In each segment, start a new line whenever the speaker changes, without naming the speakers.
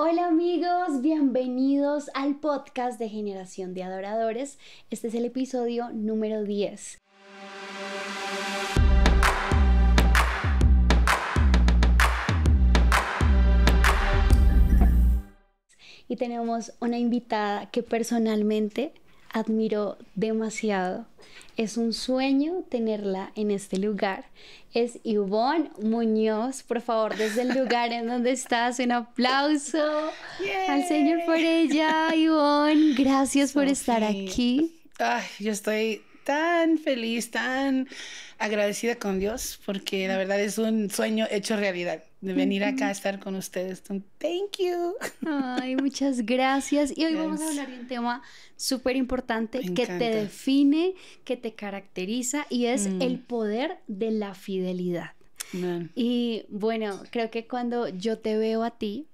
Hola amigos, bienvenidos al podcast de Generación de Adoradores. Este es el episodio número 10. Y tenemos una invitada que personalmente admiro demasiado. Es un sueño tenerla en este lugar. Es Ivonne Muñoz. Por favor, desde el lugar en donde estás, un aplauso al Señor por ella. Ivonne, gracias por estar
aquí. yo estoy tan feliz, tan agradecida con Dios, porque la verdad es un sueño hecho realidad de venir acá a estar con ustedes.
Thank you. Ay, muchas gracias. Y hoy vamos a hablar de un tema súper importante que te define, que te caracteriza y es mm. el poder de la fidelidad. Y bueno, creo que cuando yo te veo a ti,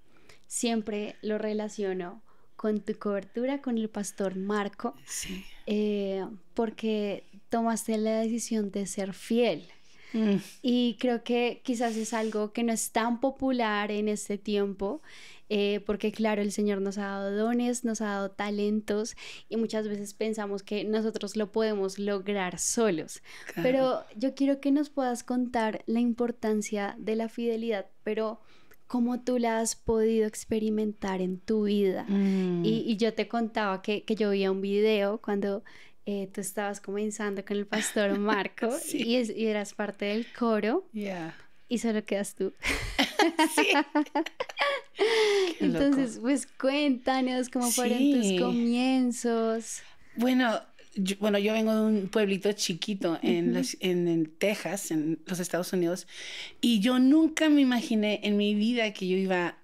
siempre lo relaciono con tu cobertura con el pastor Marco, eh, porque tomaste la decisión de ser fiel. Mm. Y creo que quizás es algo que no es tan popular en este tiempo, eh, porque claro, el Señor nos ha dado dones, nos ha dado talentos y muchas veces pensamos que nosotros lo podemos lograr solos. Pero yo quiero que nos puedas contar la importancia de la fidelidad, pero cómo tú la has podido experimentar en tu vida. Mm. Y, yo te contaba que, que yo vi un video cuando eh, tú estabas comenzando con el pastor Marco y, eras parte del coro. Y solo quedas tú. Entonces, pues cuéntanos cómo fueron tus comienzos.
Bueno, yo, bueno, yo vengo de un pueblito chiquito en, en, Texas, en los Estados Unidos, y yo nunca me imaginé en mi vida que yo iba a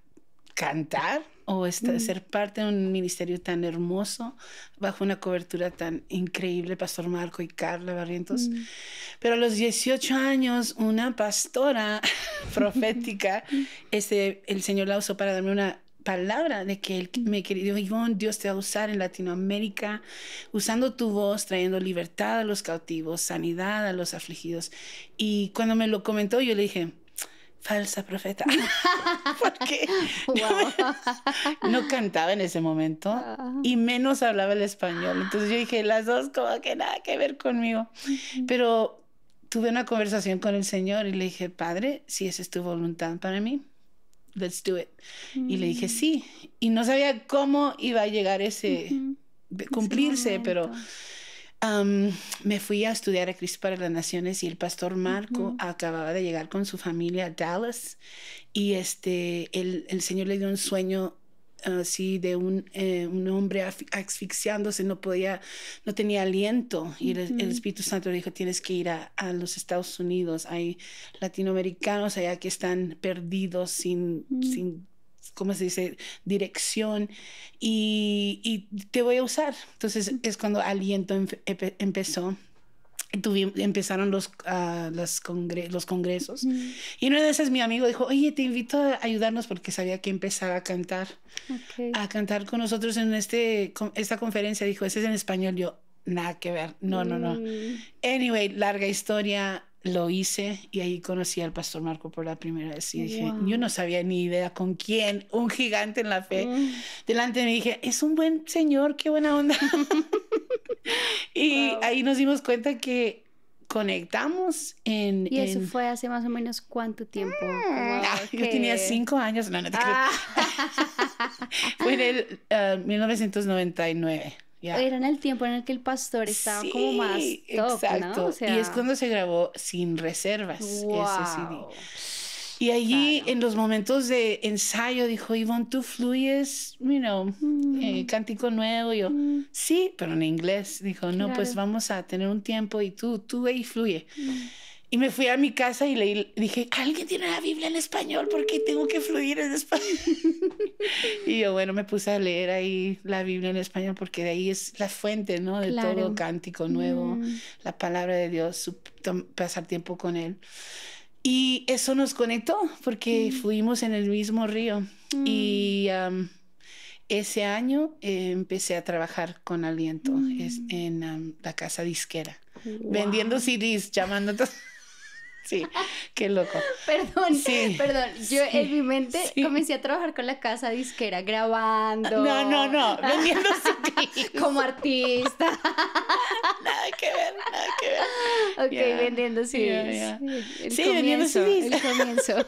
cantar o mm. ser parte de un ministerio tan hermoso, bajo una cobertura tan increíble, Pastor Marco y Carla Barrientos. Mm. Pero a los 18 años, una pastora profética, mm. este, el Señor la usó para darme una palabra de que él me querido Ivonne, Dios te va a usar en Latinoamérica, usando tu voz, trayendo libertad a los cautivos, sanidad a los afligidos. Y cuando me lo comentó, yo le dije, falsa profeta. Porque no, cantaba en ese momento ah. y menos hablaba el español. Entonces yo dije, las dos como que nada que ver conmigo. Pero tuve una conversación con el Señor y le dije, Padre, si esa es tu voluntad para mí, let's do it. Y le dije, mm. sí. Y no sabía cómo iba a llegar ese... Cumplirse, pero me fui a estudiar a Cristo para las Naciones y el pastor Marco acababa de llegar con su familia a Dallas y este, el, Señor le dio un sueño así de un, eh, un, hombre asfixiándose, no podía, no tenía aliento. Y el, Espíritu Santo le dijo, tienes que ir a, los Estados Unidos, hay latinoamericanos allá que están perdidos sin, mm. sin ¿cómo se dice? Dirección y, y te voy a usar. Entonces es cuando Aliento empezó. empezaron los, ah, los, los congresos. Y una de esas mi amigo dijo, oye, te invito a ayudarnos porque sabía que empezaba a cantar. A cantar con nosotros en este, esta conferencia. Dijo, ese es en español. Yo, nada que ver. No, no, no. Mm. Anyway, larga historia lo hice y ahí conocí al pastor Marco por la primera vez y dije, yo no sabía ni idea con quién, un gigante en la fe. Mm. Delante me dije, es un buen señor, qué buena onda. y ahí nos dimos cuenta que conectamos en... ¿Y eso fue
hace más o menos cuánto tiempo? Ah, yo tenía cinco
años, no, no te creo. Ah. fue en el 1999. Ah,
era en el tiempo en el que el pastor estaba como más top, Y es cuando
se grabó sin reservas ese CD. Y allí, en los momentos de ensayo, dijo, Ivonne, tú fluyes, you know, eh, mm. cántico nuevo. Y yo, mm. sí, pero en inglés. Dijo, no, pues vamos a tener un tiempo y tú, tú ahí fluye. Mm. Y me fui a mi casa y leí, dije, ¿alguien tiene la Biblia en español? Porque tengo que fluir en español. y yo, bueno, me puse a leer ahí la Biblia en español porque de ahí es la fuente, ¿no? De todo cántico nuevo, mm. la palabra de Dios, pasar tiempo con Él. Y eso nos conectó porque mm. fuimos en el mismo río. Mm. Y ese año eh, empecé a trabajar con aliento es, en la casa disquera,
vendiendo
CDs, llamando. Sí, qué loco.
Perdón, perdón. Yo en mi mente comencé a trabajar con la casa disquera, grabando. No, no, no, vendiendo CDs. Como artista. nada
que ver, nada que ver. Ok, vendiendo CDs. Sí, comienzo, vendiendo CDs. El
comienzo.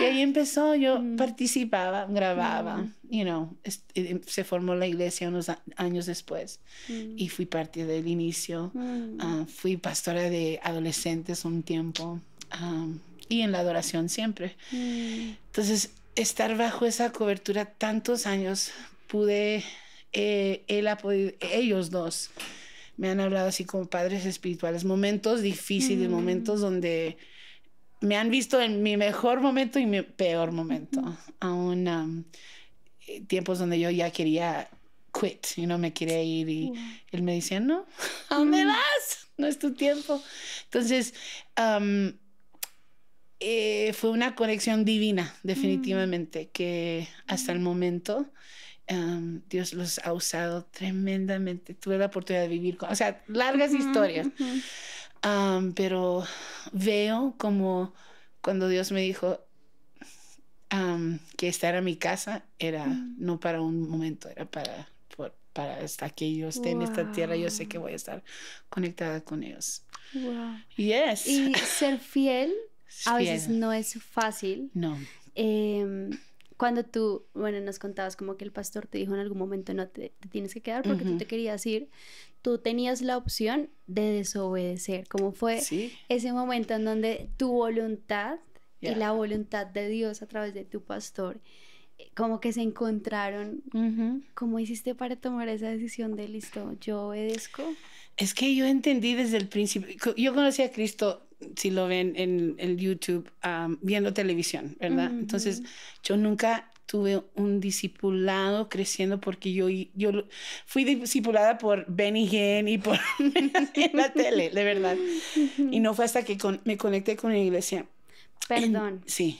y ahí empezó, yo mm. participaba, grababa. Mm you know, eh, em, se formó la iglesia unos años después mm. y fui parte del inicio.
Mm. Ah,
fui pastora de adolescentes un tiempo y en la adoración siempre. Mm. Entonces, estar bajo esa cobertura tantos años, pude, eh, él ellos dos me han hablado así como padres espirituales, momentos difíciles, momentos donde me han visto en mi mejor momento y mi peor momento. Aún... Eh, tiempos donde yo ya quería quit, you no know, me quería ir y él me decía, no, dónde vas? No es tu tiempo. Entonces, eh, fue una conexión divina, definitivamente, mm. que hasta el momento Dios los ha usado tremendamente. Tuve la oportunidad de vivir con, o sea, largas historias, pero veo como cuando Dios me dijo, que estar en mi casa era mm. no para un momento, era para, para hasta que yo esté en esta tierra, yo sé que voy a estar conectada con ellos.
Wow. Yes. Y ser fiel, a veces no es fácil. No. Em, cuando tú, bueno, nos contabas como que el pastor te dijo en algún momento no te, tienes que quedar porque tú te querías ir, tú tenías la opción de desobedecer. ¿Cómo fue ese momento en donde tu voluntad y la voluntad de Dios a través de tu pastor, eh, como que se encontraron, como ¿cómo hiciste para tomar esa decisión de listo? Yo obedezco.
Es que yo entendí desde el principio, yo
conocí a Cristo,
si lo ven en el YouTube, viendo televisión, ¿verdad? Entonces, yo nunca tuve un discipulado creciendo porque yo, yo fui discipulada por Benny Hinn y por en la tele, de verdad. Y no fue hasta que me conecté
con la iglesia. Perdón. sí.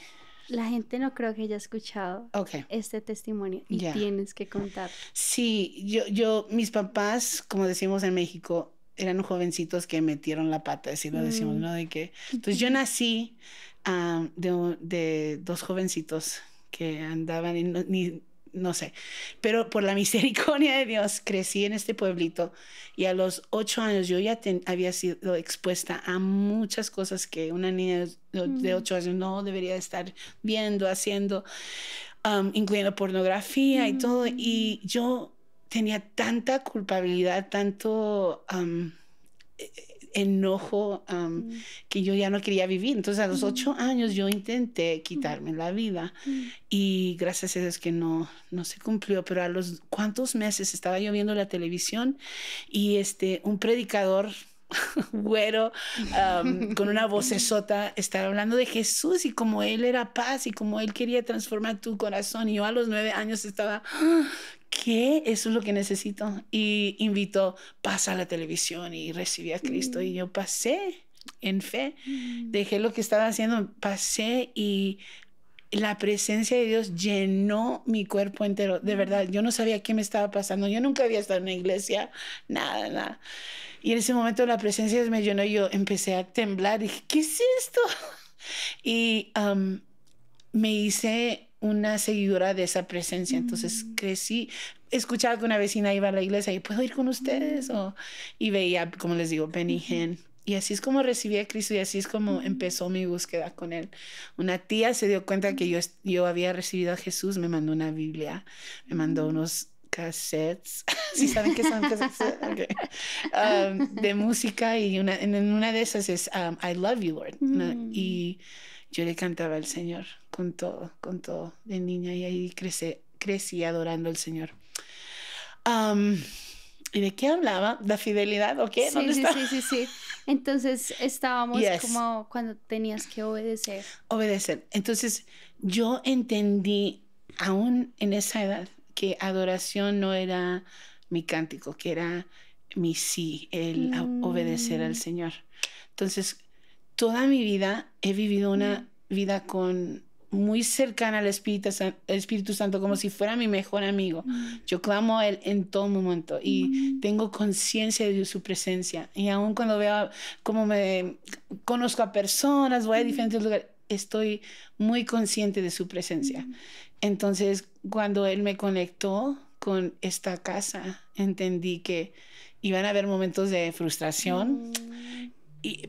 La gente no creo que haya escuchado este testimonio y tienes que contar. Sí, yo, yo, mis papás,
como decimos en México, eran jovencitos que metieron la pata, así lo decimos, mm. ¿no? De que, entonces yo nací ah, de, dos jovencitos que andaban, no, ni, no sé, pero por la misericordia de Dios crecí en este pueblito y a los ocho años yo ya había sido expuesta a muchas cosas que una niña de mm. ocho años no debería estar viendo, haciendo, um, incluyendo pornografía y todo. Mm. Y yo tenía tanta culpabilidad, tanto... Um, eh, enojo que yo ya no quería vivir. Entonces a los ocho años yo intenté quitarme la vida y gracias a Dios que no, no se cumplió, pero a los cuantos meses estaba yo viendo la televisión y este, un predicador güero, con una voz sota estaba hablando de Jesús y como Él era paz y como Él quería transformar tu corazón. Y yo a los nueve años estaba, ¿qué? Eso es lo que necesito. Y invitó, pasa a la televisión y recibí a Cristo. Y mm. yo pasé en fe, mm. dejé lo que estaba haciendo, pasé y la presencia de Dios llenó mi cuerpo entero. De mm. verdad, yo no sabía qué me estaba pasando. Yo nunca había estado en una iglesia, nada, nada. Y en ese momento la presencia me llenó y yo empecé a temblar. Y dije, ¿qué es esto? Y me hice una seguidora de esa presencia. Entonces mm. crecí, escuchaba que una vecina iba a la iglesia y puedo ir con ustedes. O, y veía, como les digo, Benny Y así es como recibí a Cristo y así es como empezó mi búsqueda con Él. Una tía se dio cuenta que yo, yo había recibido a Jesús, me mandó una Biblia, me mandó mm. unos cassettes,
si saben qué son
cassettes, de música y una, en una de esas es um, I Love You Lord. Mm. Y yo le cantaba al Señor con todo, con todo, de niña y ahí crecí, crecí adorando al Señor. ¿Y de qué hablaba? ¿La fidelidad o qué? sí, sí, sí,
sí, Entonces estábamos como cuando tenías que obedecer.
Obedecer. Entonces yo entendí aún en esa edad que adoración no era mi cántico, que era mi sí, el obedecer al mm. Señor. Entonces toda mi vida he vivido una vida con muy cercana al Espíritu, Santo, como si fuera mi mejor amigo. Mm. Yo clamo a Él en todo momento y mm. tengo conciencia de su presencia. Y aún cuando veo cómo me conozco a personas, voy a mm. diferentes lugares, estoy muy consciente de su presencia. Entonces, cuando Él me conectó con esta casa, entendí que iban a haber momentos de frustración,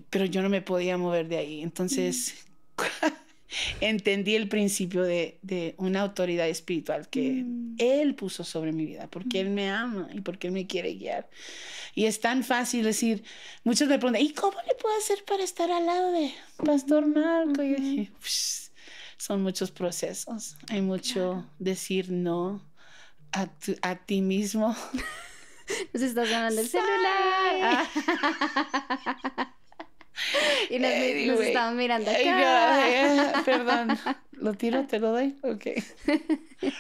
pero yo no me podía mover de ahí. Entonces, entendí el principio de, una autoridad espiritual que mm. Él puso sobre mi vida, porque Él mm. me ama y porque Él me quiere guiar. Y es tan fácil decir, muchos me preguntan, ¿y cómo le puedo hacer para estar al lado de Pastor Marco? dije, son muchos procesos, hay mucho decir no a, ti mismo.
Nos estás ganando el celular. Y eh, nos, anyway. estaban mirando acá. perdón.
¿Lo tiro? ¿Te lo doy? Ok.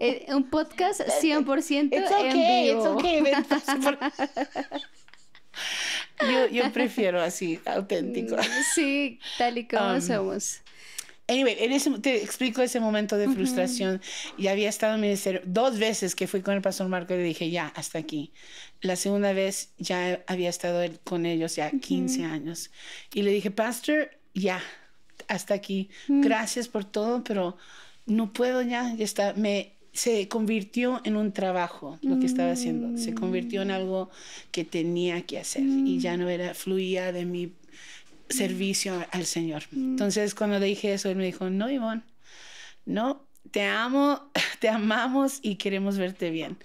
Eh, un podcast 100% en vivo.
yo, prefiero así, auténtico. Sí, tal y como um, somos. Anyway, te explico ese momento de frustración. Y Ya había estado en el ministerio dos veces que fui con el pastor Marco y le dije, ya, hasta aquí. La segunda vez ya había estado con ellos ya 15 años. Y le dije, pastor, ya, hasta aquí. Mm. Gracias por todo, pero no puedo ya. está. Me, se convirtió en un trabajo lo que estaba haciendo. Se convirtió en mm. algo que tenía que hacer y ya mm. no era, fluía de mi
servicio
al Señor. Mm. Entonces, cuando le dije eso, él me dijo, no, Ivonne, no, te amo, te amamos y queremos verte bien.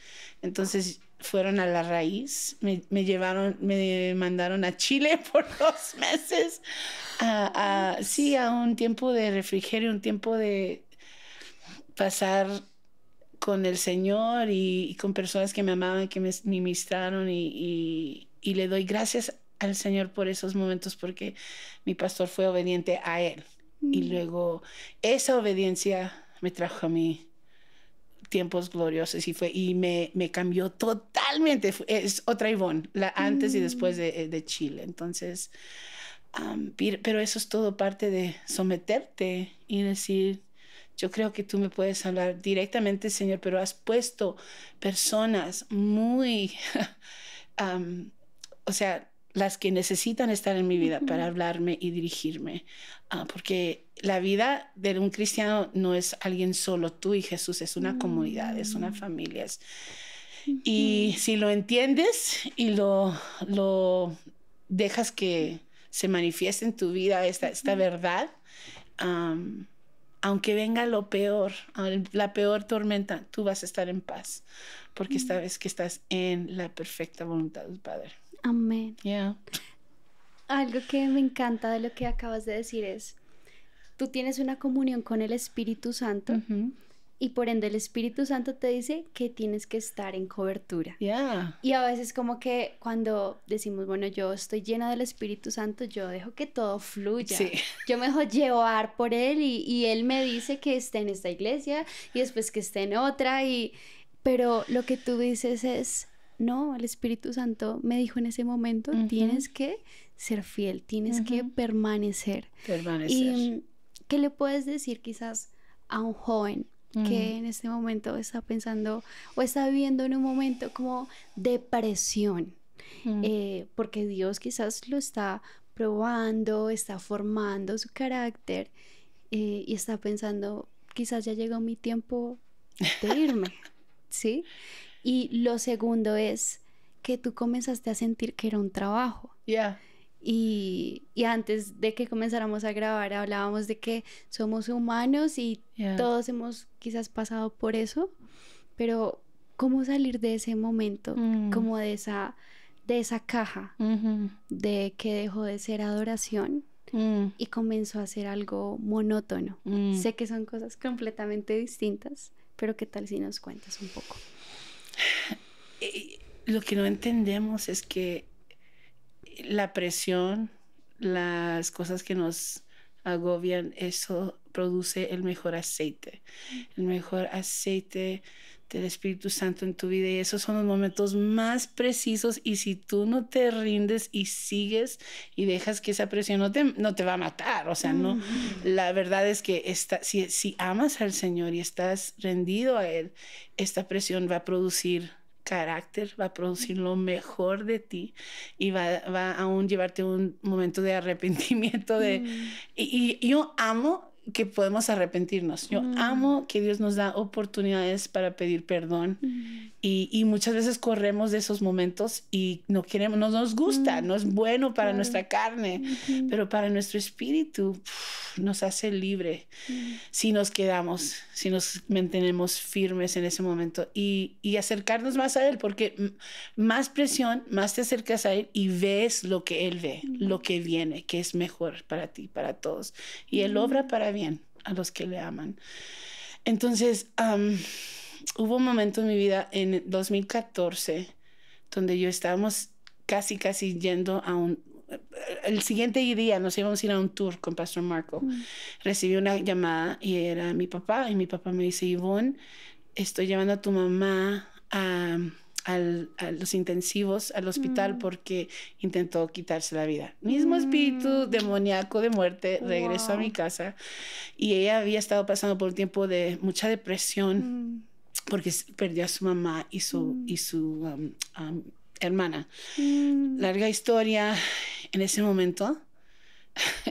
Entonces fueron a la raíz, me, llevaron, me mandaron a Chile por dos meses, a, a, sí, a un tiempo de refrigerio, un tiempo de pasar con el Señor y, con personas que me amaban, que me ministraron y le doy gracias al Señor por esos momentos porque mi pastor fue obediente a Él. Y mm. luego esa obediencia me trajo a mí tiempos gloriosos y fue y me, me cambió totalmente. Es otra Ivonne, la antes y después mm. eh, de, Chile. Entonces, pero eso es todo parte de someterte y decir, yo creo que tú me puedes hablar directamente, Señor, pero has puesto personas muy, o sea, las que necesitan estar en mi vida para hablarme y dirigirme. Ah, porque la vida de un cristiano no es alguien solo, tú y Jesús, es una comunidad, es una mm. familia. y si lo entiendes y lo, lo dejas que se manifieste en tu vida esta, esta verdad, aunque venga lo peor, la peor tormenta, tú vas a estar en paz, porque esta vez que estás en la perfecta voluntad del Padre.
Amén. Yeah. Algo que me encanta de lo que acabas de decir es, tú tienes una comunión con el Espíritu Santo. Y por ende el Espíritu Santo te dice que tienes que estar en cobertura. Yeah. Y a veces como que cuando decimos, bueno, yo estoy llena del Espíritu Santo, yo dejo que todo fluya. Yo me dejo llevar por Él y, Él me dice que esté en esta iglesia y después que esté en otra. Y... Pero lo que tú dices es, no, el Espíritu Santo me dijo en ese momento, tienes que ser fiel, tienes que permanecer. Permanecer. ¿Y qué le puedes decir quizás a un joven que en este momento está pensando o está viviendo en un momento como depresión? Eh, porque Dios quizás lo está probando, está formando su carácter eh, y está pensando, quizás ya llegó mi tiempo de irme, ¿sí? Y lo segundo es que tú comenzaste a sentir que era un trabajo. Y, antes de que comenzáramos a grabar hablábamos de que somos humanos y todos hemos quizás pasado por eso, pero ¿cómo salir de ese momento, mm. como de esa, de esa caja, de que dejó de ser adoración mm. y comenzó a ser algo monótono. Mm. Sé que son cosas completamente distintas, pero ¿qué tal si nos cuentas un poco?
Lo que no entendemos es que la presión, las cosas que nos agobian, eso produce el mejor aceite. El mejor aceite del Espíritu Santo en tu vida y esos son los momentos más precisos y si tú no te rindes y sigues y dejas que esa presión no te, no te va a matar, o sea, no, mm. la verdad es que está, si, si amas al Señor y estás rendido a Él, esta presión va a producir carácter, va a producir lo mejor de ti y va, a aún llevarte un momento de arrepentimiento. De, mm. y, y, yo amo que podemos arrepentirnos. Yo mm. amo que Dios nos da oportunidades para pedir perdón mm. y, muchas veces corremos de esos momentos y no queremos, no nos gusta, mm. no es bueno para nuestra carne, pero para nuestro espíritu nos hace libre si nos quedamos, si nos mantenemos firmes en ese momento y, acercarnos más a Él, porque más presión, más te acercas a Él y ves lo que Él ve, lo que viene, que es mejor para ti, para todos. Y Él obra para bien a los que le aman. Entonces, hubo un momento en mi vida en 2014 donde yo estábamos casi, casi yendo a un el siguiente día nos íbamos a ir a un tour con Pastor Marco. Mm. Recibí una llamada y era mi papá. Y mi papá me dice, Ivonne, estoy llevando a tu mamá a, los intensivos, al hospital, mm. porque intentó quitarse la vida. Mismo mm. espíritu demoníaco de muerte. regresó a mi casa. Y ella había estado pasando por un tiempo de mucha depresión. Porque perdió a su mamá y su, y su um, um, hermana.
Larga
historia. En ese momento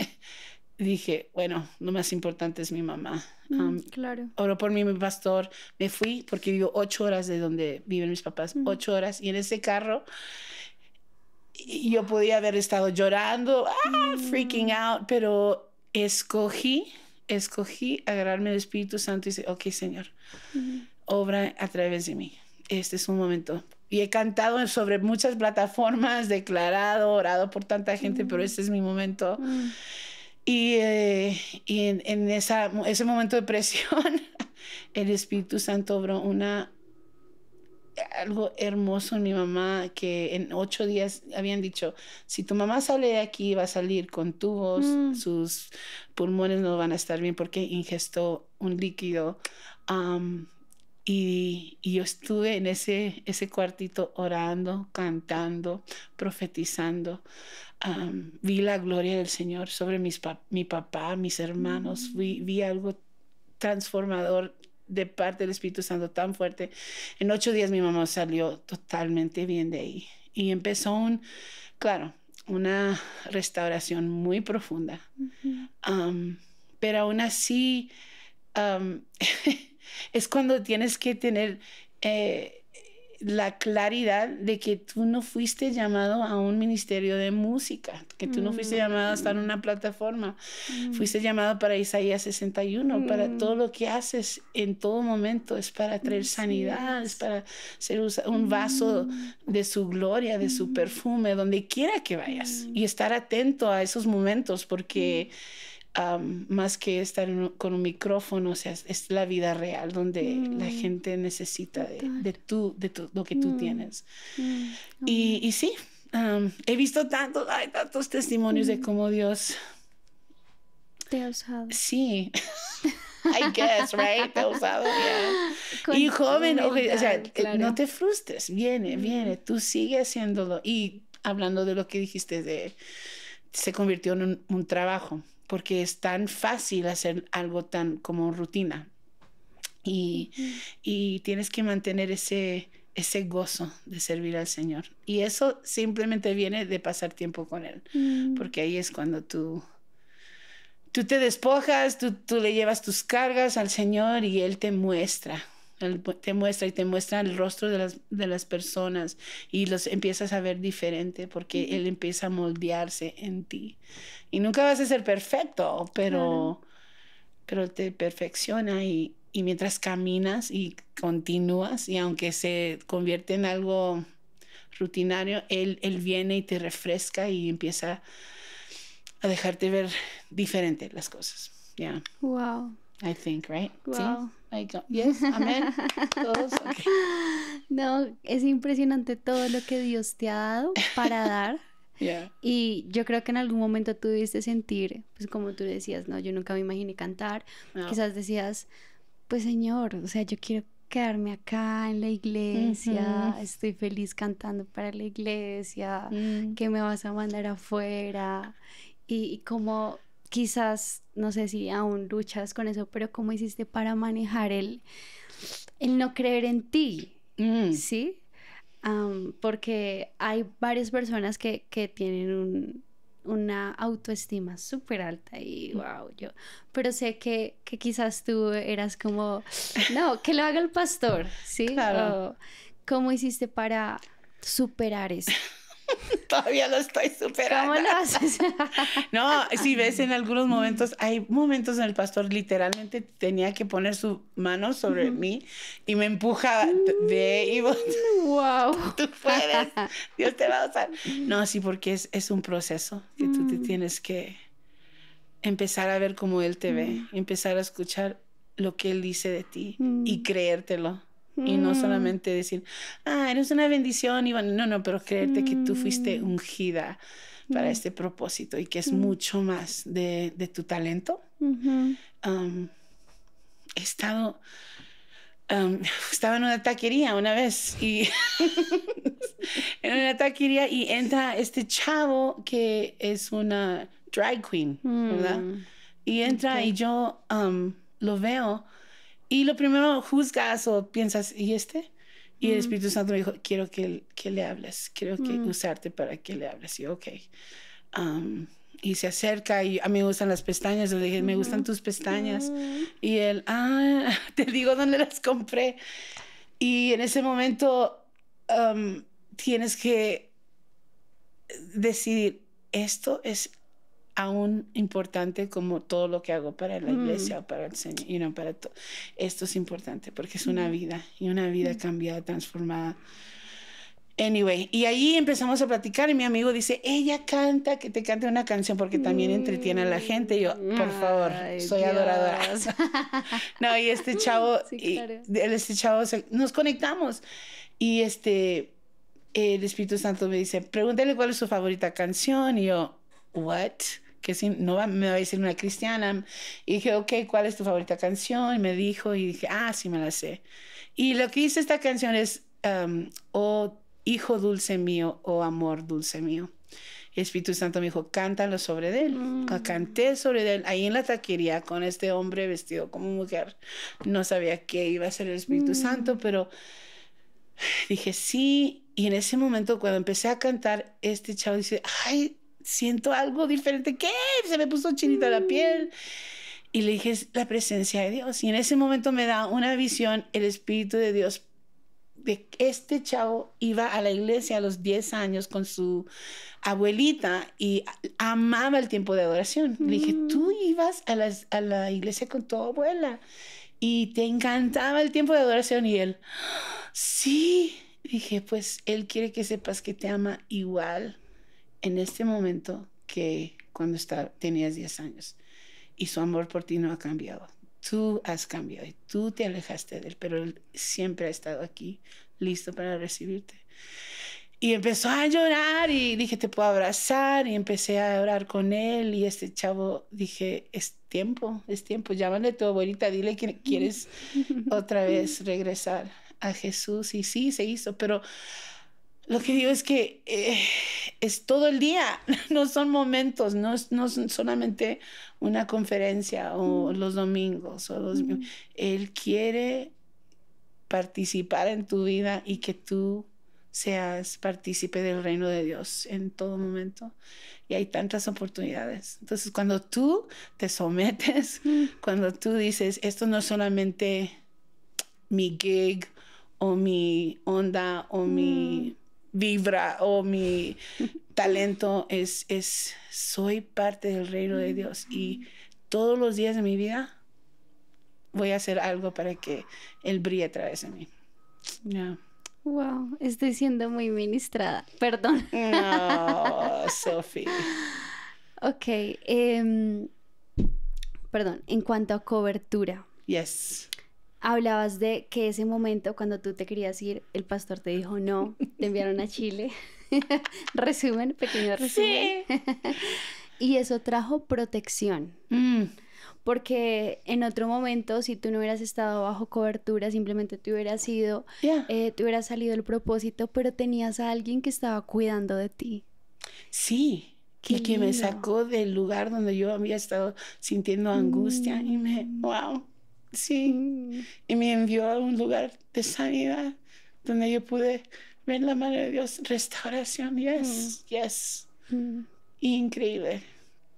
dije, bueno, lo más importante es mi mamá.
Mm, claro.
Oro por mí, mi pastor. Me fui porque vivo ocho horas de donde viven mis papás, mm. ocho horas. Y en ese carro yo podía haber estado llorando, ah, freaking mm. out, pero escogí, escogí agarrarme el Espíritu Santo y decir, ok, Señor, obra a través de mí. Este es un momento y he cantado sobre muchas plataformas, declarado, orado por tanta gente, pero este es mi momento. Mm. Eh, y, en, ese momento de presión, el Espíritu Santo obró una, algo hermoso en mi mamá, que en ocho días habían dicho, si tu mamá sale de aquí, va a salir con tubos, mm. sus pulmones no van a estar bien porque ingestó un líquido. Y, yo estuve en ese, ese cuartito orando, cantando, profetizando. vi la gloria del Señor sobre mis mi papá, mis hermanos. Mm. Vi, algo transformador de parte del Espíritu Santo tan fuerte. En ocho días mi mamá salió totalmente bien de ahí. Y empezó un, claro, una restauración muy profunda. pero aún así... Es cuando tienes que tener eh, la claridad de que tú no fuiste llamado a un ministerio de música, que tú no fuiste llamado a estar en mm. una plataforma, mm. fuiste llamado para Isaías 61, para todo mm. lo que haces en todo momento, es para traer sanidad, es. es para ser un vaso de su gloria, de su perfume, donde quiera que vayas, y estar atento a esos momentos, porque más que estar con un micrófono, o sea, es la vida real donde la mm. gente necesita de, de, tú, de lo que tú mm. tienes.
Mm. Y,
y, sí, he visto tantos, hay tantos testimonios de cómo Dios... Te ha usado. Sí. I guess, right? Te ha usado, Y joven, o sea, no te frustres, viene, viene, tú sigue haciéndolo. Y hablando de lo que dijiste de se convirtió en un, un trabajo porque es tan fácil hacer algo tan como rutina. Y, tienes que mantener ese, ese gozo de servir al Señor. Y eso simplemente viene de pasar tiempo con Él, mm. porque ahí es cuando tú, tú te despojas, tú, tú le llevas tus cargas al Señor y Él te muestra él te muestra y te muestra el rostro de las, de las personas y los empiezas a ver diferente porque Él empieza a moldearse en ti. Y nunca vas a ser perfecto, pero, pero te perfecciona y, y mientras caminas y continúas y aunque se convierte en algo rutinario, él, él viene y te refresca y empieza a dejarte ver diferente las cosas. ya Wow. I think, right? Wow.
Yes, amén. No, es impresionante todo lo que Dios te ha dado para dar. Y yo creo que en algún momento tuviste sentir, pues como tú decías, no, yo nunca me imaginé cantar. Quizás decías, pues Señor, o sea, yo quiero quedarme acá en la iglesia, estoy feliz cantando para la iglesia, mm. que me vas a mandar afuera. y como quizás, no sé si aún luchas con eso, pero ¿cómo hiciste para manejar el, el no creer en ti? Mm. ¿Sí? porque hay varias personas que, tienen una autoestima súper alta y wow, mm. yo, pero sé que, quizás tú eras como, no, que lo haga el pastor, ¿sí? Claro. ¿Cómo hiciste para superar eso? Todavía lo estoy superando. no,
si ves en algunos momentos, hay momentos en el pastor literalmente tenía que poner su mano sobre mí y me empuja, de y vos, wow. tú puedes, Dios te va a usar. No, sí, porque es, un proceso que tú te mm. tienes que empezar a ver cómo Él te ve, mm. empezar a escuchar lo que Él dice de ti y mm. creértelo y no mm. solamente decir, ah, eres una bendición, y bueno, no, no, pero creerte que tú fuiste mm. ungida para mm. este propósito y que es mucho más de, de tu talento. he estado, estaba en una taquería una vez y en una taquería y entra este chavo que es una drag queen, ¿verdad? Y entra y yo lo veo y lo primero juzgas o piensas, ¿y este? Y el Espíritu Santo me dijo, quiero que, que le hables, quiero que mm. usarte para que le hables. Y yo, ok. y se acerca y a mí me gustan las pestañas. Le dije, me gustan tus pestañas. Mm. Y él, ah, te digo dónde las compré. Y en ese momento tienes que decidir, esto es aún importante como todo lo que hago para la mm. iglesia o para el Señor, you know, para todo. Esto es importante porque es una mm. vida y una vida mm. cambiada, transformada. Anyway, y ahí empezamos a platicar y mi amigo dice, ella canta, que te cante una canción porque también entretiene a la gente. Y yo, por favor, soy adoradora. no, y este chavo, este chavo, nos conectamos y este, el Espíritu Santo me dice, pregúntale cuál es su favorita canción y yo, what? que si no me va a decir una cristiana. Y dije, ok, ¿cuál es tu favorita canción? Y me dijo, y dije, ah, sí me la sé. Y lo que hice esta canción es, um, oh hijo dulce mío, oh amor dulce mío. Espíritu Santo me dijo, cántalo sobre él. Mm. Canté sobre él ahí en la taquería con este hombre vestido como mujer. No sabía qué iba a ser el Espíritu mm. Santo, pero dije sí. Y en ese momento, cuando empecé a cantar, este chavo dice, ay, siento algo diferente. ¿Qué? Se me puso chinita la piel. Mm. Y le dije, es la presencia de Dios. Y en ese momento me da una visión, el Espíritu de Dios, de este chavo iba a la iglesia a los 10 años con su abuelita y amaba el tiempo de adoración. Le dije, mm. tú ibas a, a la iglesia con tu abuela y te encantaba el tiempo de adoración. Y él, sí. Dije, pues él quiere que sepas que te ama igual en este momento que cuando está, tenías 10 años y su amor por ti no ha cambiado. Tú has cambiado y tú te alejaste de él, pero él siempre ha estado aquí, listo para recibirte. Y empezó a llorar y dije, te puedo abrazar y empecé a orar con él y este chavo dije, es tiempo, es tiempo, llámale a tu abuelita, dile que quieres
otra vez
regresar a Jesús y sí, se hizo, pero lo que digo es que eh, es todo el día, no son momentos, no, no solamente una conferencia o los domingos. O los, él quiere participar en tu vida y que tú seas partícipe del reino de Dios en todo momento. Y hay tantas oportunidades. Entonces, cuando tú te sometes, cuando tú dices, esto no es solamente mi gig o mi onda o mi vibra o mi talento es, es, soy parte del reino de Dios y todos los días de mi vida voy a hacer algo para que Él brille a través de mí.
Wow, estoy siendo muy ministrada. Perdón. No, Sophie. ok. Em, perdón, en cuanto a cobertura.
Yes
hablabas de que ese momento cuando tú te querías ir, el pastor te dijo no, te enviaron a Chile. resumen, pequeño resumen. Sí. y eso trajo protección. Mm. Porque en otro momento, si tú no hubieras estado bajo cobertura, simplemente te hubieras ido, eh, te hubiera salido el propósito, pero tenías a alguien que estaba cuidando de ti.
Sí,
que, que me sacó
del lugar donde yo había estado sintiendo angustia y me, mm. wow. Sí, y me envió a un lugar de sanidad donde yo pude ver la mano de Dios, restauración, yes, mm. yes. Mm. Increíble.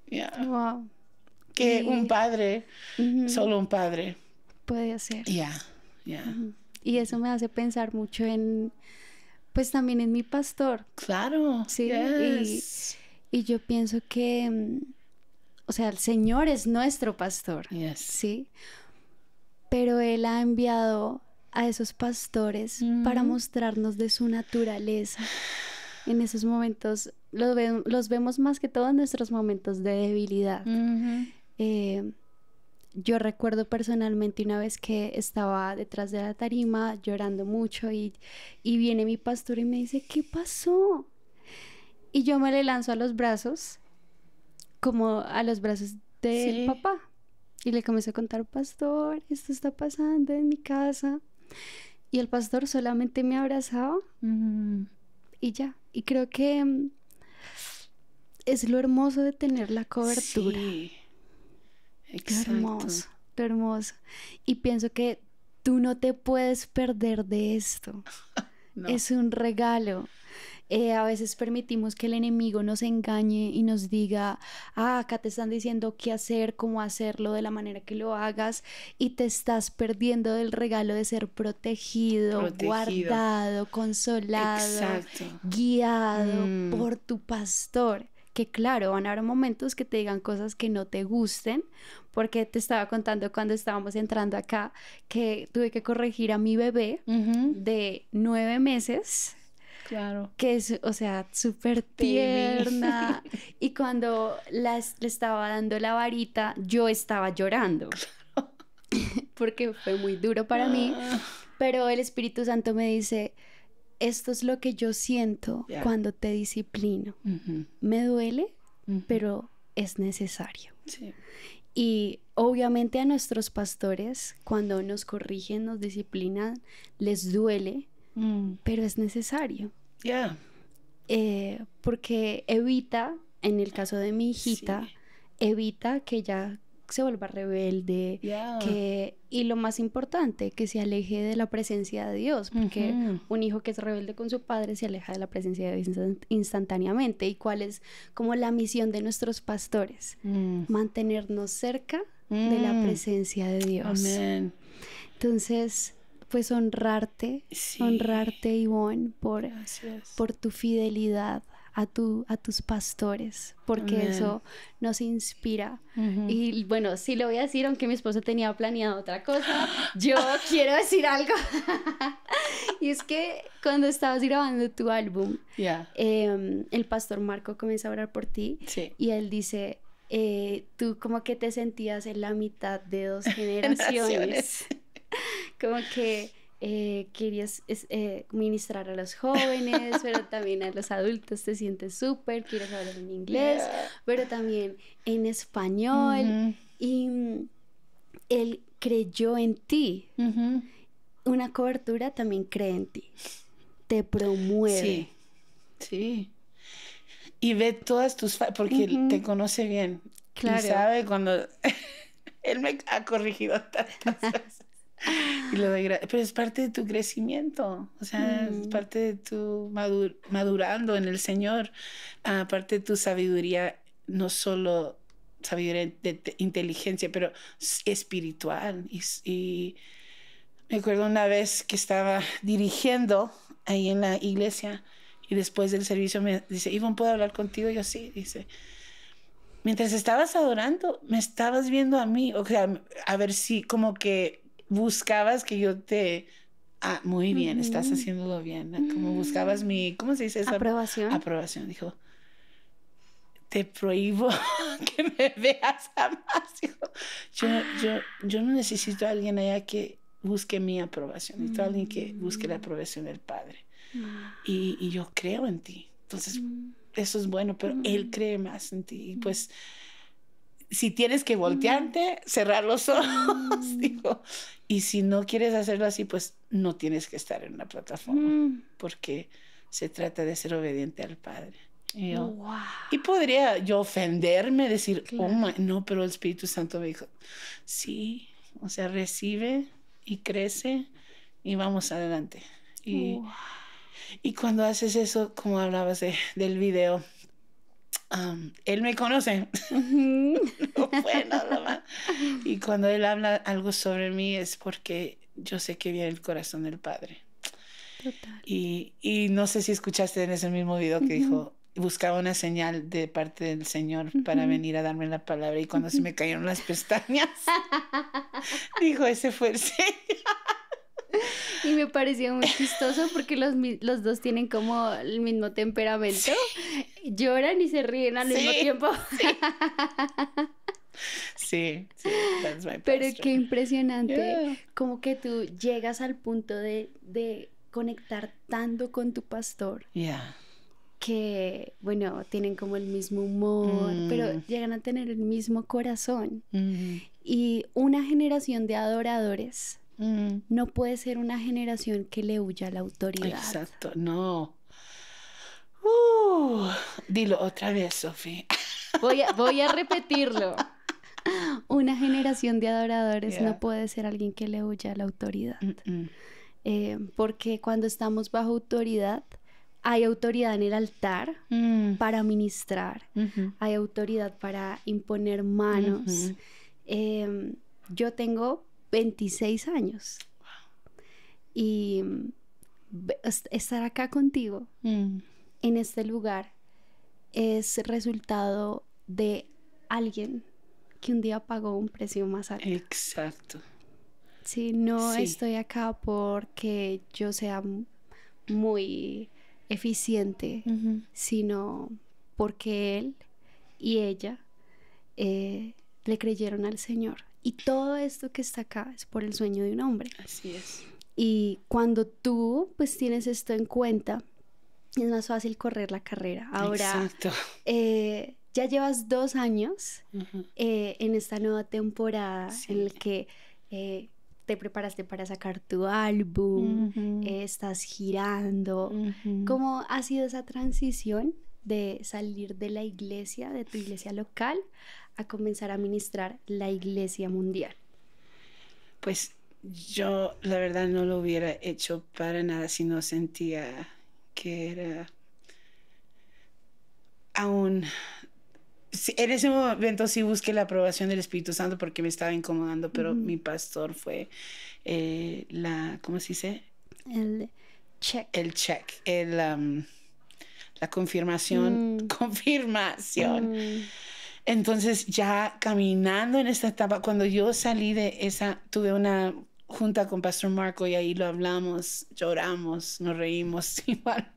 Yeah. Wow. Que un padre, solo un padre.
Puede hacer. Ya, ya. Y eso me hace pensar mucho en, pues también en mi pastor. Claro. Sí. Y, y, yo pienso que, mm, o sea, el Señor es nuestro pastor. Yes. Sí pero Él ha enviado a esos pastores para mostrarnos de su naturaleza. En esos momentos los, vemos más que todos nuestros momentos de debilidad. Eh, yo recuerdo personalmente una vez que estaba detrás de la tarima llorando mucho y, viene mi pastor y me dice, ¿qué pasó? Y yo me le lanzo a los brazos, como a los brazos del papá. Y le comencé a contar, pastor, esto está pasando en mi casa. Y el pastor solamente me abrazaba y ya. Y creo que mm, es lo hermoso de tener la cobertura. Sí. hermoso, lo hermoso. Y pienso que tú no te puedes perder de esto. Es un regalo, eh, a veces permitimos que el enemigo nos engañe y nos diga, ah, acá te están diciendo qué hacer, cómo hacerlo, de la manera que lo hagas, y te estás perdiendo del regalo de ser protegido, guardado, consolado, guiado mm. por tu pastor que claro, van a haber momentos que te digan cosas que no te gusten, porque te estaba contando cuando estábamos entrando acá que tuve que corregir a mi bebé de nueve meses Claro. Que es, o sea, súper tierna. y cuando las, le estaba dando la varita, yo estaba llorando. Porque fue muy duro para mí. Ah. Pero el Espíritu Santo me dice, esto es lo que yo siento cuando te disciplino. Me duele, pero es necesario. Y obviamente a nuestros pastores, cuando nos corrigen, nos disciplinan, les duele, mm. pero es necesario. Yeah. Eh, porque evita, en el caso de mi hijita, evita que ella se vuelva rebelde, y lo más importante, que se aleje de la presencia de Dios, porque un hijo que es rebelde con su padre se aleja de la presencia de Dios instantáneamente. ¿Y cuál es como la misión de nuestros pastores? Mm. Mantenernos cerca de la mm. presencia de Dios. Amén. Entonces, pues honrarte, honrarte Ivonne por, por tu fidelidad a, tu, a tus pastores, porque eso nos inspira. Y bueno, sí lo voy a decir, aunque mi esposa tenía planeado otra cosa, yo quiero decir algo. y es que cuando estabas grabando tu álbum, em, el pastor Marco comienza a orar por ti y él dice, eh, tú como que te sentías en la mitad de dos generaciones como que eh, querías eh, ministrar a los jóvenes, pero también a los adultos te sientes súper, quieres hablar en inglés, pero también en español. Y mm, él creyó en ti. Una cobertura también cree en ti, te promueve. Sí, sí.
Y ve todas tus... porque te
conoce bien. Claro. Y sabe
cuando... él me ha corregido tantas Pero es parte de tu crecimiento, o sea, es mm. parte de tu madurando en el Señor, aparte de tu sabiduría, no solo sabiduría de, inteligencia, pero espiritual. Y, y, me acuerdo una vez que estaba dirigiendo ahí en la iglesia y después del servicio me dice, Ivonne, ¿puedo hablar contigo? Y yo sí, dice. Mientras estabas adorando, me estabas viendo a mí, o sea, a ver si como que buscabas que yo te... Ah, muy bien, estás haciéndolo bien. Ah, como mm. buscabas mi... ¿Cómo se dice eso? Aprobación. Aprobación, dijo. Te prohíbo que me veas jamás. Dijo, yo, yo, no necesito a alguien allá que busque mi aprobación. Necesito a alguien que busque la mm. aprobación del Padre. Mm. Y, yo creo en ti. Entonces, eso es bueno, pero Él cree más en ti. Y pues si tienes que voltearte, cerrar los ojos, mm. digo, y si no quieres hacerlo así, pues no tienes que estar en la plataforma, mm. porque se trata de ser obediente al Padre. Y, yo, podría yo ofenderme, decir, oh no, pero el Espíritu Santo me dijo, sí, o sea, recibe y crece y vamos adelante. Y, cuando haces eso, como hablabas del video, él me conoce. Y cuando él habla algo sobre mí es porque yo sé que viene el corazón del Padre. Total. Y, no sé si escuchaste en ese mismo video que dijo, buscaba una señal de parte del Señor para venir a darme la palabra y cuando se me cayeron las pestañas, dijo, ese fue el Señor.
y me parecía muy chistoso porque los, los dos tienen como el mismo temperamento. Lloran y se ríen al mismo tiempo.
Sí, sí, Pero qué
impresionante, como que tú llegas al punto de, conectar tanto con tu pastor. Que, bueno, tienen como el mismo humor, mm. pero llegan a tener el mismo corazón. Mm-hmm. Y una generación de adoradores Mm. No puede ser una generación que le huya a la autoridad. Exacto,
no. Uh, dilo otra vez, Sofía.
Voy a, repetirlo. Una generación de adoradores no puede ser alguien que le huya a la autoridad. Mm, mm. Eh, porque cuando estamos bajo autoridad, hay autoridad en el altar para ministrar, hay autoridad para imponer manos. Em, yo tengo 26 años. Y estar acá contigo mm. en este lugar es resultado de alguien que un día pagó un precio más alto.
Exacto.
Sí, no estoy acá porque yo sea muy eficiente, sino porque él y ella eh, le creyeron al Señor y todo esto que está acá es por el sueño de un hombre. Así es. Y cuando tú pues tienes esto en cuenta, es más fácil correr la carrera. Ahora, eh, ya llevas dos años eh, en esta nueva temporada en la que eh, te preparaste para sacar tu álbum, estás girando. ¿Cómo ha sido esa transición de salir de la iglesia, de tu iglesia local, a comenzar a ministrar la Iglesia Mundial?
Pues yo la verdad no lo hubiera hecho para nada si no sentía que era aún... En ese momento si busqué la aprobación del Espíritu Santo porque me estaba incomodando, pero mi pastor fue eh, la, ¿cómo se dice? El check. El check, la confirmación, mm. confirmación. Mm. Entonces ya caminando en esta etapa, cuando yo salí de esa, tuve una junta con Pastor Marco y ahí lo hablamos, lloramos, nos reímos igual,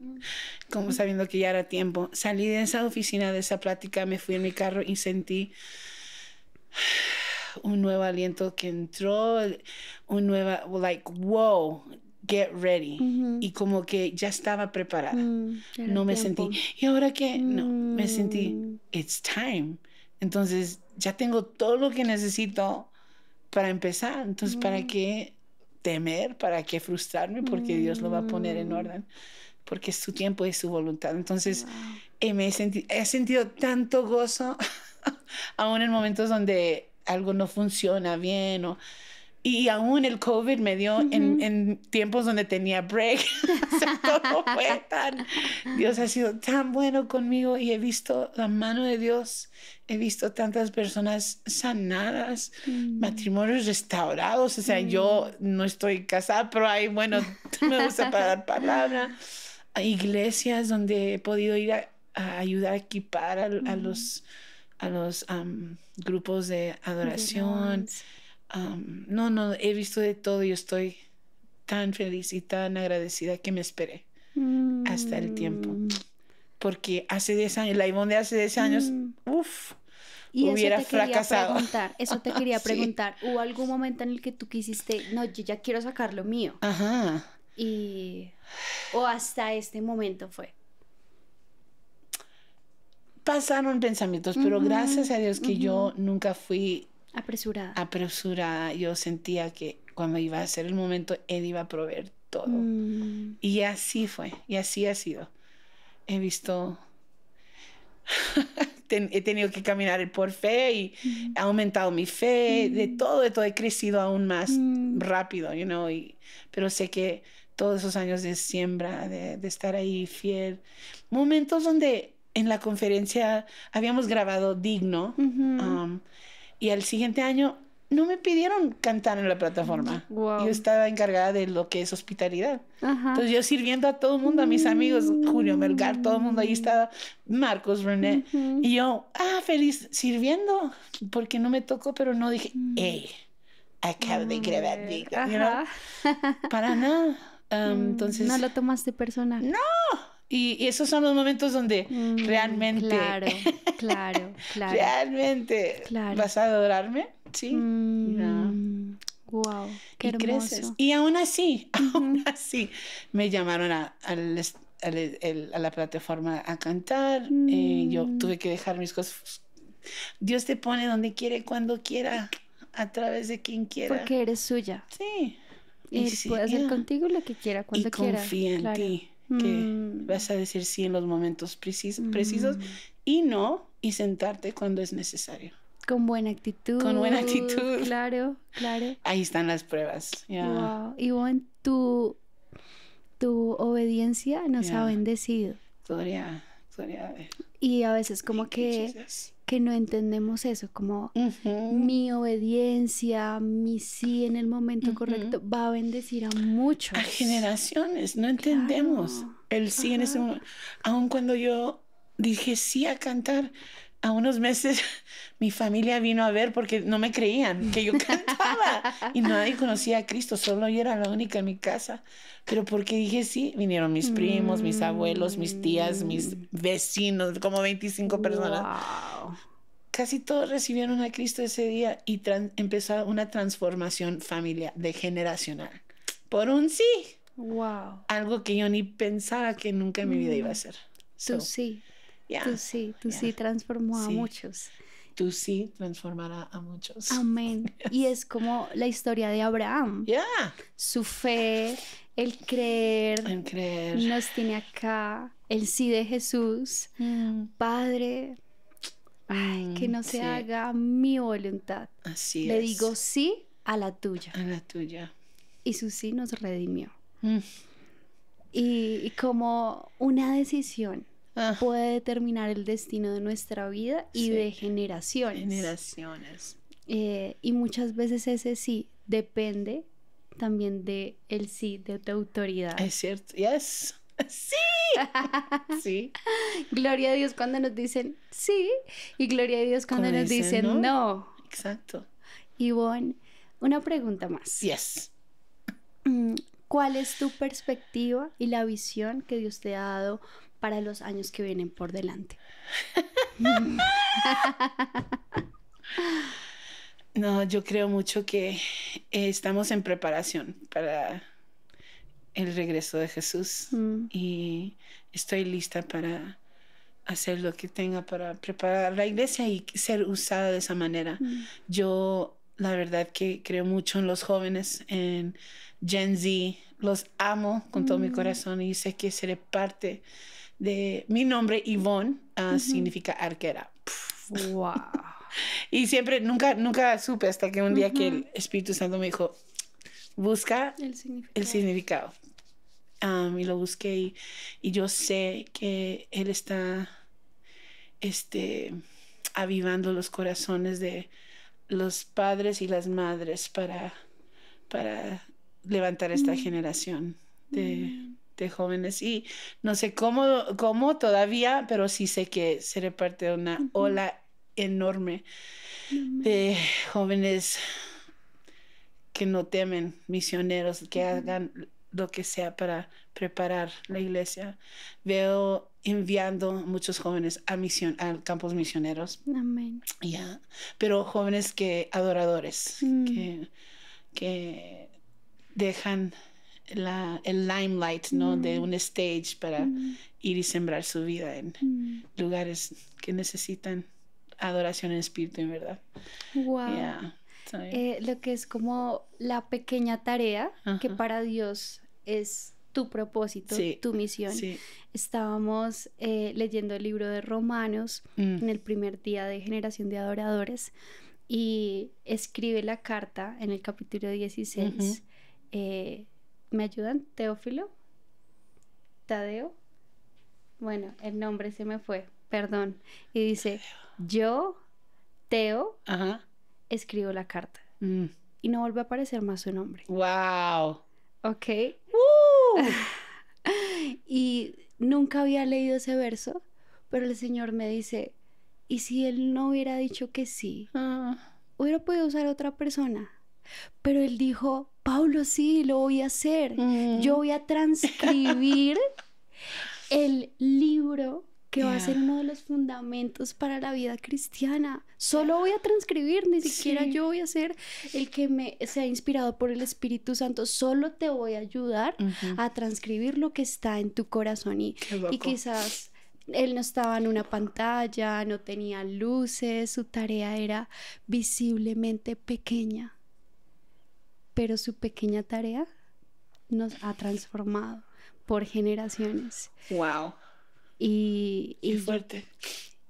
como sabiendo que ya era tiempo. Salí de esa oficina, de esa plática, me fui en mi carro y sentí un nuevo aliento que entró, un nuevo, like, wow, get ready. Y como que ya estaba preparada.
Mm, no me sentí,
¿y ahora que No, me sentí, it's time. Entonces, ya tengo todo lo que necesito para empezar. Entonces, ¿para qué temer? ¿Para qué frustrarme? Porque Dios lo va a poner en mm. orden. Porque es su tiempo y su voluntad. Entonces, eh, he, he sentido tanto gozo, aún en momentos donde algo no funciona bien o y aún el COVID me dio en, tiempos donde tenía break. Dios ha sido tan bueno conmigo y he visto la mano de Dios. He visto tantas personas sanadas,
matrimonios
restaurados. O sea, yo no estoy casada, pero hay, bueno, me gusta para dar palabra. Hay iglesias donde he podido ir a, ayudar a equipar a, los, a los grupos de adoración no, no, he visto de todo y estoy tan feliz y tan agradecida que me esperé
hasta el tiempo.
Mm. Porque hace 10 años, la Ivonne de hace 10 años, mm. uff, hubiera
fracasado. Preguntar, eso te quería preguntar. ¿Hubo algún momento en el que tú quisiste, no, yo ya quiero sacar lo mío?
Ajá.
Y. ¿O hasta este momento fue?
Pasaron pensamientos, pero gracias a Dios que yo nunca fui Apresurada. Apresurada. Yo sentía que cuando iba a ser el momento, Él iba a proveer todo.
Mm.
Y así fue, y así ha sido. He visto, he tenido que caminar por fe y mm. ha aumentado mi fe, de mm. todo, de todo, he crecido aún más rápido, you know, y, pero sé que todos esos años de siembra, de, estar ahí fiel, momentos donde en la conferencia habíamos grabado Digno. Y al siguiente año no me pidieron cantar en la plataforma. Yo estaba encargada de lo que es hospitalidad. Entonces yo sirviendo a todo el mundo, a mis amigos, mm. Julio Melgar, todo el mundo ahí estaba, Marcos, René. Y yo, ah, feliz, sirviendo, porque no me tocó, pero no dije, mm. hey, eh, acabo de grabar,
Para nada. Mm, entonces... No lo tomaste personal. No,
y, esos son los momentos donde mm, realmente. Claro, claro, claro. realmente vas a adorarme, ¿sí? Wow, mm,
qué y Creces. Y aún
así, aún así, me llamaron e, a, la plataforma a cantar. Eh, yo mm. tuve que dejar mis cosas. Dios te pone donde quiere, cuando quiera, a través de quien quiera. Porque eres suya. Sí. Y, puede hacer
contigo lo que quiera, cuando y quiera. Confía en ti que
mm. vas a decir sí en los momentos mm. precisos y no y sentarte cuando es necesario.
Con buena actitud. Con buena actitud. Claro, claro.
Ahí están las pruebas. y Wow.
Ivonne, tu, tu obediencia nos ha bendecido. Todavía, todavía. Y a veces como que no entendemos eso, como mi obediencia, mi sí en el momento correcto va a bendecir a muchos. A generaciones, no entendemos el sí en ese momento. Aun
cuando yo dije sí a cantar, a unos meses mi familia vino a ver porque no me creían que yo y nadie conocía a Cristo, solo yo era la única en mi casa. Pero porque dije sí, vinieron mis primos, mis abuelos, mis tías, mis mm. vecinos, como 25 personas. Casi todos recibieron a Cristo ese día y empezó una transformación familiar, de generacional. Por un sí.
Wow.
Algo que yo ni pensaba que nunca en mi vida iba a mm. ser.
Tú sí. sí, tú sí transformó a muchos
sí transformará a muchos.
Amén. Y es como la historia de Abraham. Ya. Su fe, el creer, el creer, nos tiene acá. El sí de Jesús. Mm. Padre, que mm, no se haga mi voluntad. Así Le digo sí a la tuya. A la tuya. Y su sí nos redimió. Mm. y como una decisión Ah. puede determinar el destino de nuestra vida y de generaciones.
Generaciones.
Eh, y muchas veces ese sí depende también de el sí de tu autoridad. Es cierto, yes. Sí. sí. Gloria a Dios cuando nos dicen sí y gloria a Dios cuando, nos dicen, no. Exacto Y bueno una pregunta más. Yes. Mm, ¿Cuál es tu perspectiva y la visión que Dios te ha dado para los años que vienen por delante.
no, yo creo mucho que eh, estamos en preparación para el regreso de Jesús mm. y estoy lista para hacer lo que tenga para preparar la iglesia y ser usada de esa manera. Mm. Yo la verdad que creo mucho en los jóvenes, en Gen Z, los amo con todo mi mm. corazón y sé que seré parte de mi nombre, Yvonne, ah, significa arquera. y siempre, nunca, nunca supe hasta que un día que el Espíritu Santo me dijo, busca el significado. y lo busqué y, yo sé que Él está este, avivando los corazones de los padres y las madres para, para levantar esta mm. generación de mm jóvenes y no sé cómo, todavía, pero sí sé que seré parte de una ola enorme
de
jóvenes que no temen, misioneros, que hagan lo que sea para preparar la iglesia. Veo enviando muchos jóvenes a misión a campos misioneros. Ya, pero jóvenes que adoradores, mm. que, que dejan el limelight, ¿no? De mm. un stage para mm. ir y sembrar su vida en mm. lugares que necesitan adoración en espíritu, en verdad.
Wow. Eh, lo que es como la pequeña tarea que para Dios es tu propósito, tu misión. Estábamos eh, leyendo el libro de Romanos en el primer día de Generación de Adoradores y escribe la carta en el capítulo 16 ¿Me ayudan? Teófilo. Tadeo. Bueno, el nombre se me fue, perdón. Y dice, yo, Teo, Ajá. escribo la carta. Mm. Y no vuelve a aparecer más su nombre. ¡Wow! Ok. y nunca había leído ese verso, pero el Señor me dice, ¿y si él no hubiera dicho que sí? Ah. Hubiera podido usar a otra persona. Pero él dijo, Pablo, sí, lo voy a hacer. Mm. Yo voy a transcribir el libro que va a ser uno de los fundamentos para la vida cristiana. Solo voy a transcribir, ni siquiera yo voy a ser el que me sea inspirado por el Espíritu Santo. Solo te voy a ayudar a transcribir lo que está en tu corazón y quizás él no estaba en una pantalla, no tenía luces, su tarea era visiblemente pequeña pero su pequeña tarea nos ha transformado por generaciones.
¡Wow! Y, y fuerte.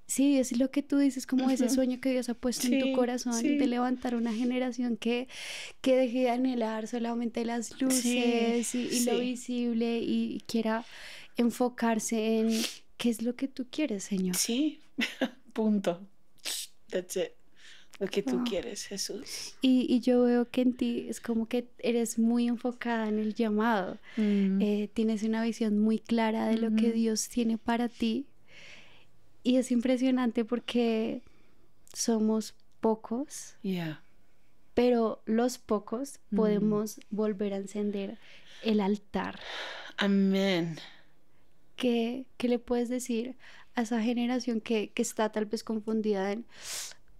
Sí, es lo que tú dices, como ese sueño que Dios ha puesto en tu corazón de levantar una generación que, que deje de anhelar solamente las luces y, y lo visible y quiera enfocarse en qué es lo que tú quieres, Señor. Sí, punto. That's it lo que tú ah. quieres,
Jesús.
Y, yo veo que en ti es como que eres muy enfocada en el llamado, mm. eh, tienes una visión muy clara de lo que Dios tiene para ti y es impresionante porque somos pocos, yeah. pero los pocos mm. podemos volver a encender el altar. Amén. ¿Qué, le puedes decir a esa generación que está tal vez confundida en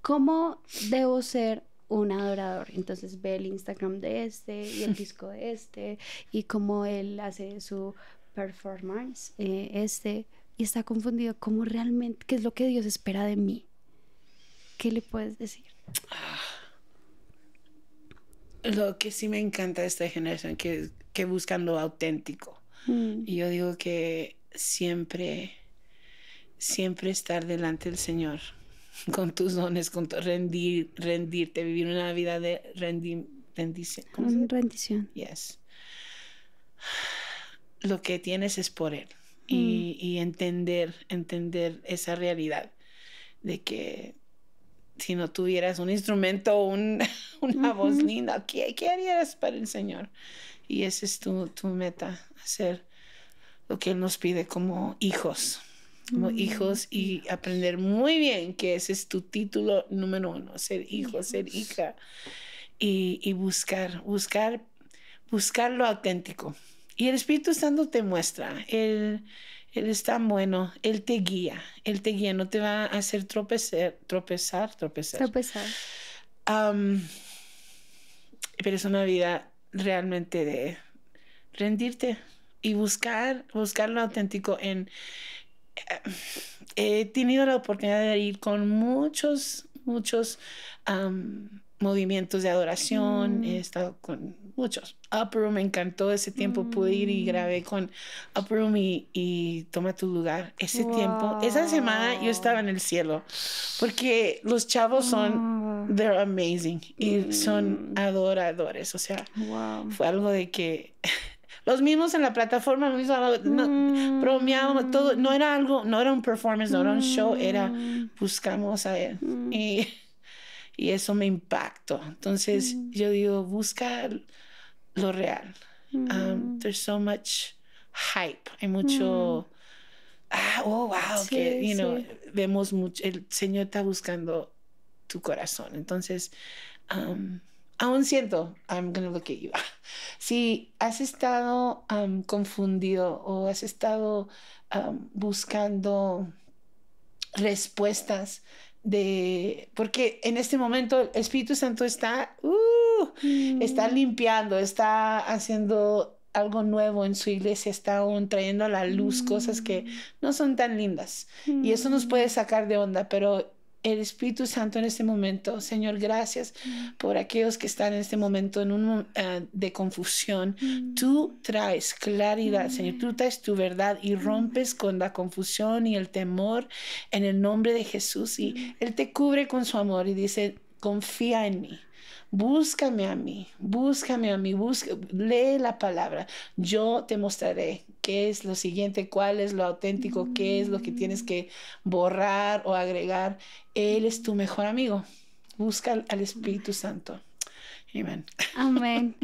¿Cómo debo ser un adorador? Entonces ve el Instagram de este y el disco de este y cómo él hace su performance, eh, este, y está confundido cómo realmente, qué es lo que Dios espera de mí. ¿Qué le puedes decir? Ah,
lo que sí me encanta de esta generación, que, que buscan lo auténtico. Mm. Y yo digo que siempre, siempre estar delante del Señor con tus dones, con tu rendir, rendirte, vivir una vida de mm, rendición. rendición. Lo que tienes es por Él
mm. y,
entender, entender esa realidad de que si no tuvieras un instrumento, un,
una voz linda,
¿qué, harías para el Señor? Y esa es tu, tu meta, hacer lo que Él nos pide como hijos
como hijos
y aprender muy bien que ese es tu título número uno, ser hijo, ser hija y, buscar, buscar, buscar lo auténtico. Y el Espíritu Santo te muestra, Él, él es tan bueno, Él te guía, Él te guía, no te va a hacer tropezar, tropezar, tropezar. Tropezar. pero es una vida realmente de rendirte y buscar, buscar lo auténtico en eh, he tenido la oportunidad de ir con muchos, muchos movimientos de adoración, mm. he estado con muchos. Room me encantó, ese tiempo pude ir y mm. grabé con Uproom y, y Toma tu lugar. Ese tiempo, esa semana yo estaba en el cielo, porque los chavos son, ah. they're amazing y son mm. adoradores, o sea, fue algo de que los mismos en la plataforma, los mismos, no, mm. todo, no era algo, no era un performance, no era un show, era mm. buscamos a él. Mm. Y, eso me impactó. Entonces yo digo, busca lo real. Um, there's so much hype, hay mucho ah, oh, wow, que, you know, vemos mucho, el Señor está buscando tu corazón. Entonces, um, aún siento, I'm gonna look you. si has estado confundido o has estado buscando respuestas de porque en este momento el Espíritu Santo está uh, está mm. limpiando, está haciendo algo nuevo en su iglesia, está aún trayendo a la luz cosas que mm. no son tan lindas y eso nos puede mm. sacar de onda, pero el Espíritu Santo en este momento. Señor, gracias mm. por aquellos que están en este momento en un ah, de confusión. Mm. Tú traes claridad, Señor, tú mm. traes tu verdad y rompes con la confusión y el temor en el nombre de Jesús y él te cubre con su amor y dice, "Confía en mí." Búscame a mí, búscame a mí, busca, lee la palabra, yo te mostraré qué es lo siguiente, cuál es lo auténtico, qué es lo que tienes que borrar o agregar. Él es tu mejor amigo. Busca al, Espíritu Santo. Amén.
Amén.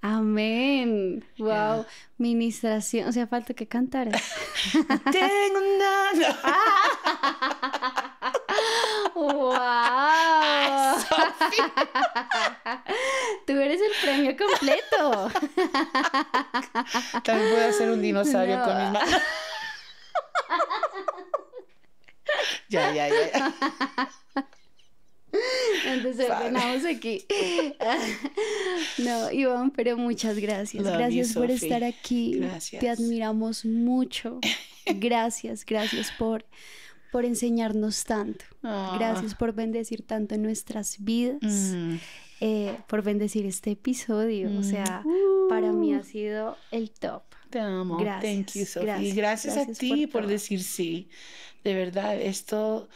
Amén. Wow. Ministración. O sea, falta que cantar. Tengo una. wow. Tú eres el premio completo.
También voy a hacer un dinosaurio con mis ya, ya, ya.
Entonces ordenamos aquí. No, Iván, pero muchas gracias. gracias por estar aquí. Te admiramos mucho. Gracias, gracias por por enseñarnos tanto. Ah. Gracias por bendecir tanto en nuestras vidas, mm. eh, por bendecir este episodio. O mm. sea, para mí ha sido el top. Te amo. Gracias. Thank you, Gracias, a ti
por, por decir sí. De verdad, esto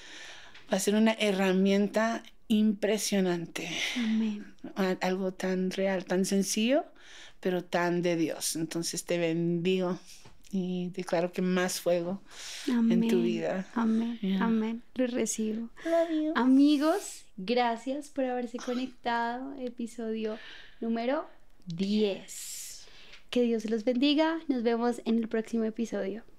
va a ser una herramienta impresionante. Amén. Algo tan real, tan sencillo, pero tan de Dios. Entonces te bendigo y declaro que más fuego
en tu vida. Amén, amén, lo recibo. Amigos, gracias por haberse conectado. Episodio número 10. Que Dios los bendiga. Nos vemos en el próximo episodio.